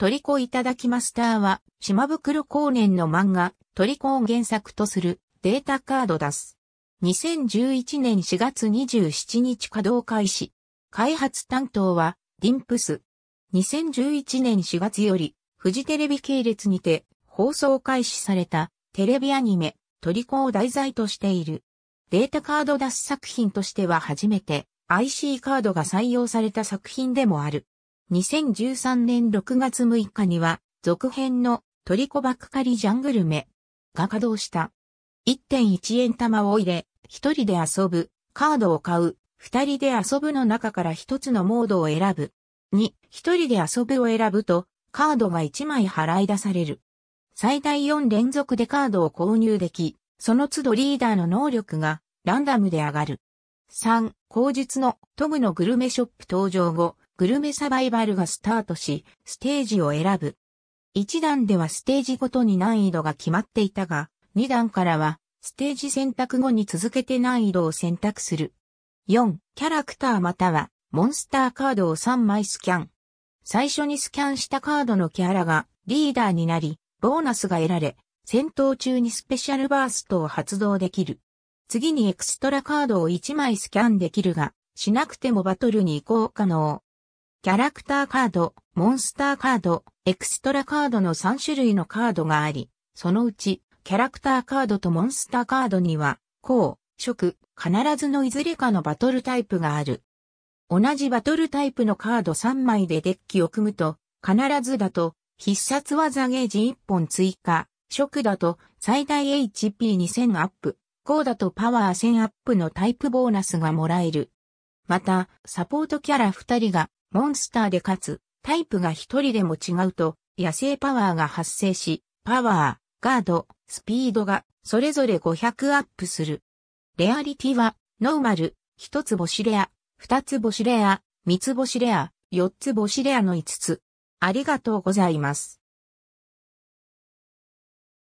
トリコいただきマスターは、島袋光年の漫画、トリコを原作とするデータカード出す。2011年4月27日稼働開始。開発担当は、ディンプス。2011年4月より、フジテレビ系列にて、放送開始された、テレビアニメ、トリコを題材としている。データカード出す作品としては初めて、IC カードが採用された作品でもある。2013年6月6日には、続編のトリコバックカリジャングルメが稼働した。1.1円玉を入れ、一人で遊ぶ、カードを買う、二人で遊ぶの中から一つのモードを選ぶ。2、一人で遊ぶを選ぶと、カードが1枚払い出される。最大4連続でカードを購入でき、その都度リーダーの能力がランダムで上がる。3、口述のトグのグルメショップ登場後、グルメサバイバルがスタートし、ステージを選ぶ。1段ではステージごとに難易度が決まっていたが、2段からは、ステージ選択後に続けて難易度を選択する。4、キャラクターまたは、モンスターカードを3枚スキャン。最初にスキャンしたカードのキャラが、リーダーになり、ボーナスが得られ、戦闘中にスペシャルバーストを発動できる。次にエクストラカードを1枚スキャンできるが、しなくてもバトルに移行可能。キャラクターカード、モンスターカード、エクストラカードの3種類のカードがあり、そのうち、キャラクターカードとモンスターカードには、こう、色、必ずのいずれかのバトルタイプがある。同じバトルタイプのカード3枚でデッキを組むと、必ずだと、必殺技ゲージ1本追加、食だと最大 HP2000 アップ、こうだとパワー1000アップのタイプボーナスがもらえる。また、サポートキャラ2人がモンスターで勝つ、タイプが一人でも違うと、野生パワーが発生し、パワー、ガード、スピードが、それぞれ500アップする。レアリティは、ノーマル、一つ星レア、二つ星レア、三つ星レア、四つ星レアの5つ。ありがとうございます。